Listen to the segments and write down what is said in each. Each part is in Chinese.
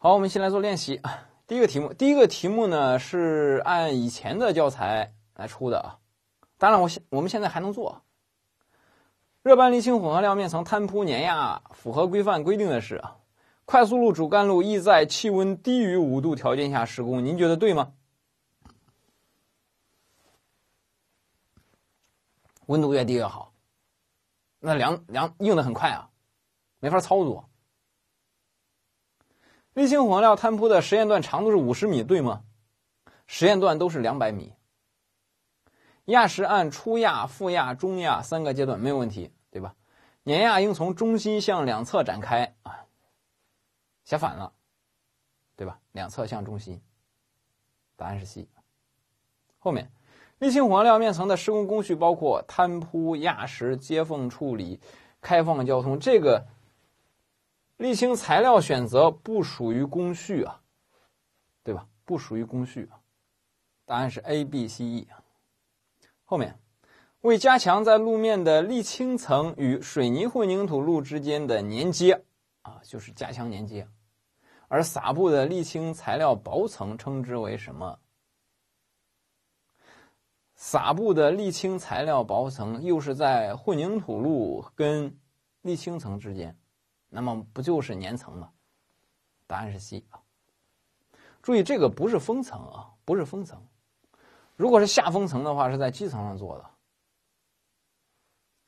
好，我们先来做练习啊。第一个题目，第一个题目呢是按以前的教材来出的啊。当然，我现我们现在还能做。热拌沥青混合料面层摊铺碾压符合规范规定的是，快速路主干路易在气温低于五度条件下施工。您觉得对吗？温度越低越好，那凉凉硬的很快啊，没法操作。沥青混合料摊铺的实验段长度是五十米，对吗？实验段都是两百米。压实按初压、复压、中压三个阶段，没有问题，对吧？碾压应从中心向两侧展开，啊，写反了，对吧？两侧向中心。答案是 C。后面，沥青混合料面层的施工工序包括摊铺、压实、接缝处理、开放交通。这个。沥青材料选择不属于工序啊，对吧？不属于工序啊，答案是 A、B、C、E。后面为加强在路面的沥青层与水泥混凝土路之间的粘接啊，就是加强粘接而撒布的沥青材料薄层称之为什么？撒布的沥青材料薄层又是在混凝土路跟沥青层之间。那么不就是粘层吗？答案是 C 啊。注意这个不是封层啊，不是封层。如果是下封层的话，是在基层上做的。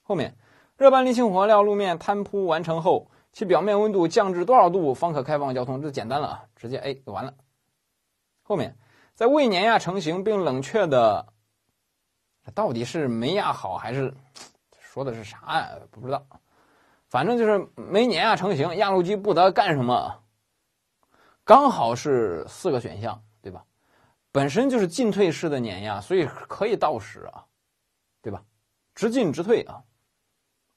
后面热拌沥青混合料路面摊铺完成后，其表面温度降至多少度方可开放交通？这简单了啊，直接 A 就完了。后面在未碾压成型并冷却的，到底是没压好还是说的是啥呀？不知道。反正就是没碾压成型，压路机不得干什么。刚好是四个选项，对吧？本身就是进退式的碾压，所以可以倒时啊，对吧？直进直退啊。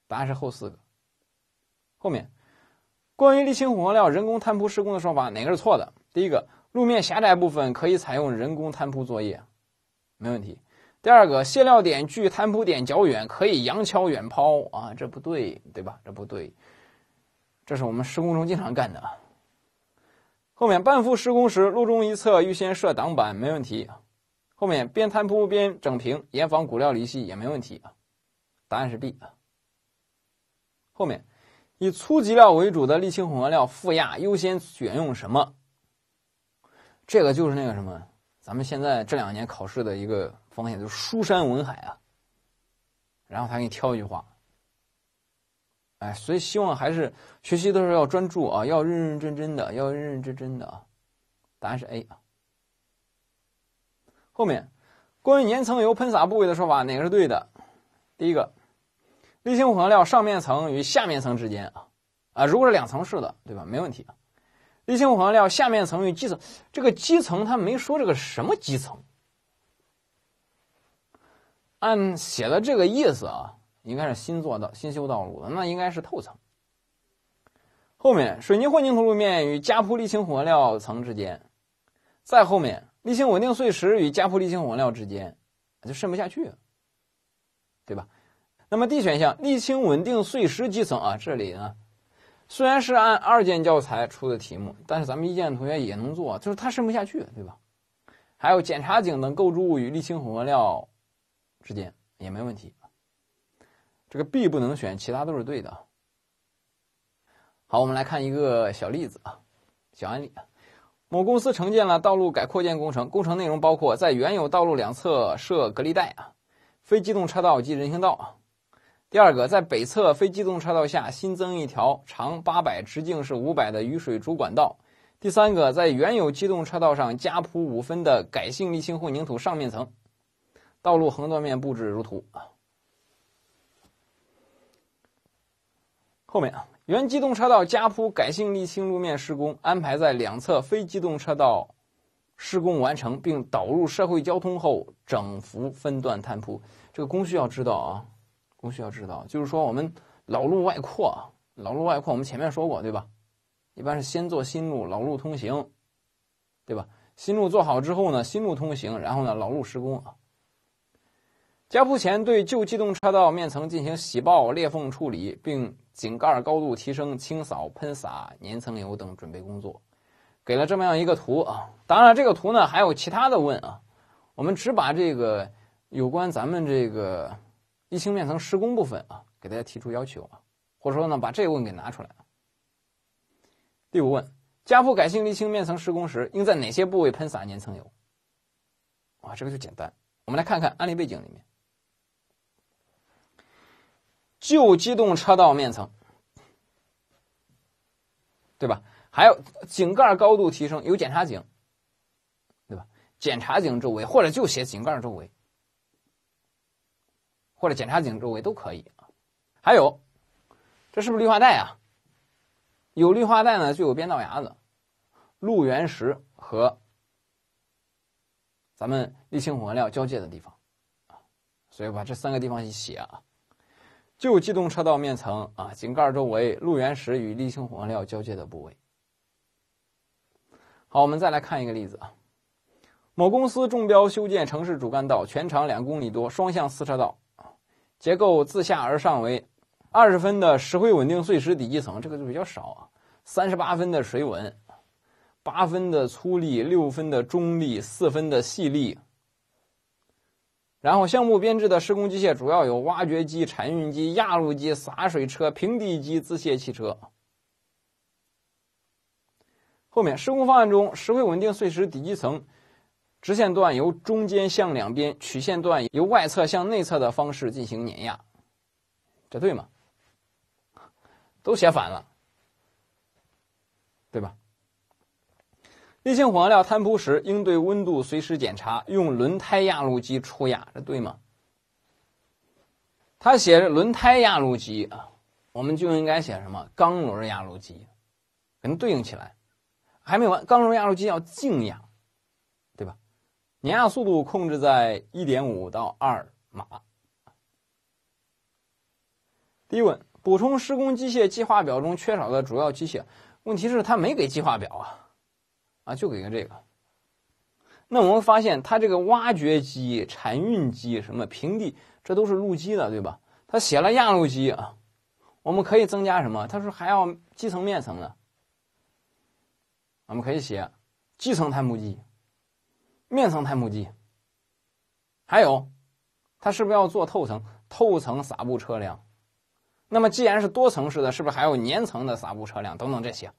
答案是后四个。后面关于沥青混合料人工摊铺施工的说法，哪个是错的？第一个，路面狭窄部分可以采用人工摊铺作业，没问题。第二个卸料点距摊铺点较远，可以扬桥远抛啊，这不对，对吧？这不对，这是我们施工中经常干的。后面半幅施工时，路中一侧预先设挡板，没问题。后面边摊铺边整平，严防骨料离析也没问题啊。答案是 B 啊。后面以粗集料为主的沥青混合料，负压优先选用什么？这个就是那个什么，咱们现在这两年考试的一个。风险就是书山文海啊，然后他给你挑一句话，哎，所以希望还是学习的时候要专注啊，要认认真真的，要认认真真的啊。答案是 A 啊。后面关于粘层油喷洒部位的说法哪个是对的？第一个，沥青混合料上面层与下面层之间啊，啊，如果是两层式的，对吧？没问题。沥青混合料下面层与基层，这个基层他没说这个什么基层。按写的这个意思啊，应该是新做的、新修道路的，那应该是透层。后面水泥混凝土路面与加铺沥青混合料层之间，再后面沥青稳定碎石与加铺沥青混合料之间就渗不下去，对吧？那么 D 选项沥青稳定碎石基层啊，这里呢虽然是按二建教材出的题目，但是咱们一建同学也能做，就是它渗不下去，对吧？还有检查井等构筑物与沥青混合料。之间也没问题，这个 B 不能选，其他都是对的。好，我们来看一个小例子啊，小案例。某公司承建了道路改扩建工程，工程内容包括在原有道路两侧设隔离带啊、非机动车道及人行道。第二个，在北侧非机动车道下新增一条长八百、直径是五百的雨水主管道。第三个，在原有机动车道上加铺五分的改性沥青混凝土上面层。道路横断面布置如图啊。后面啊，原机动车道加铺改性沥青路面施工安排在两侧非机动车道施工完成并导入社会交通后，整幅分段摊铺。这个工序要知道啊，工序要知道。就是说，我们老路外扩，老路外扩，我们前面说过对吧？一般是先做新路，老路通行，对吧？新路做好之后呢，新路通行，然后呢，老路施工啊。加铺前对旧机动车道面层进行洗刨、裂缝处理，并井盖高度提升、清扫、喷洒粘层油等准备工作，给了这么样一个图啊。当然，这个图呢还有其他的问啊，我们只把这个有关咱们这个沥青面层施工部分啊，给大家提出要求啊，或者说呢把这个问给拿出来第五问：加铺改性沥青面层施工时，应在哪些部位喷洒粘层油？啊，这个就简单，我们来看看案例背景里面。旧机动车道面层，对吧？还有井盖高度提升，有检查井，对吧？检查井周围，或者就写井盖周围，或者检查井周围都可以啊。还有，这是不是绿化带啊？有绿化带呢，就有边道牙子、路缘石和咱们沥青混合料交界的地方啊。所以把这三个地方一写啊。旧机动车道面层啊，井盖周围、路缘石与沥青混合料交界的部位。好，我们再来看一个例子啊。某公司中标修建城市主干道，全长两公里多，双向四车道。结构自下而上为：二十分的石灰稳定碎石底基层，这个就比较少啊；三十八分的水稳；八分的粗粒；六分的中粒；四分的细粒。然后项目编制的施工机械主要有挖掘机、铲运机、压路机、洒水车、平地机、自卸汽车。后面施工方案中，石灰稳定碎石底基层，直线段由中间向两边，曲线段由外侧向内侧的方式进行碾压，这对吗？都写反了，对吧？沥青混合料摊铺时，应对温度随时检查，用轮胎压路机除压，这对吗？他写着轮胎压路机啊，我们就应该写什么钢轮压路机，跟对应起来。还没完，钢轮压路机要静压，对吧？碾压速度控制在一点五到二码。第一问，补充施工机械计划表中缺少的主要机械。问题是，他没给计划表啊。啊，就给个这个。那我们发现，它这个挖掘机、铲运机、什么平地，这都是路基的，对吧？他写了压路机啊，我们可以增加什么？他说还要基层面层的，我们可以写基层碳木机，面层碳木机。还有，他是不是要做透层？透层撒布车辆。那么既然是多层式的，是不是还有粘层的撒布车辆等等这些？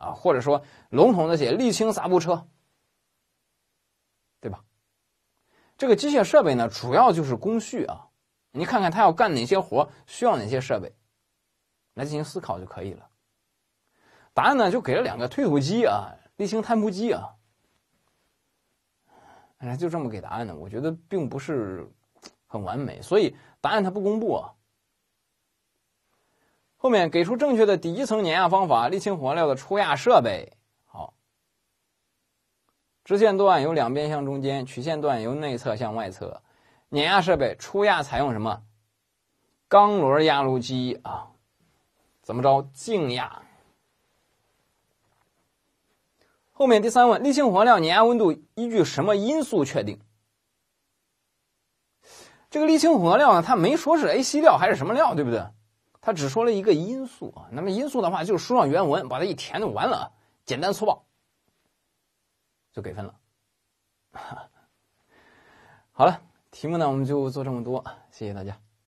啊，或者说笼统的写沥青撒布车，对吧？这个机械设备呢，主要就是工序啊，你看看他要干哪些活，需要哪些设备，来进行思考就可以了。答案呢，就给了两个推土机啊，沥青摊铺机啊，哎，就这么给答案的，我觉得并不是很完美，所以答案它不公布啊。后面给出正确的第一层碾压方法，沥青混合料的出压设备。好，直线段由两边向中间，曲线段由内侧向外侧，碾压设备出压采用什么？钢轮压路机啊？怎么着？静压。后面第三问，沥青混合料碾压温度依据什么因素确定？这个沥青混合料呢，它没说是 AC 料还是什么料，对不对？他只说了一个因素啊，那么因素的话，就是书上原文把它一填就完了，简单粗暴，就给分了。好了，题目呢我们就做这么多，谢谢大家。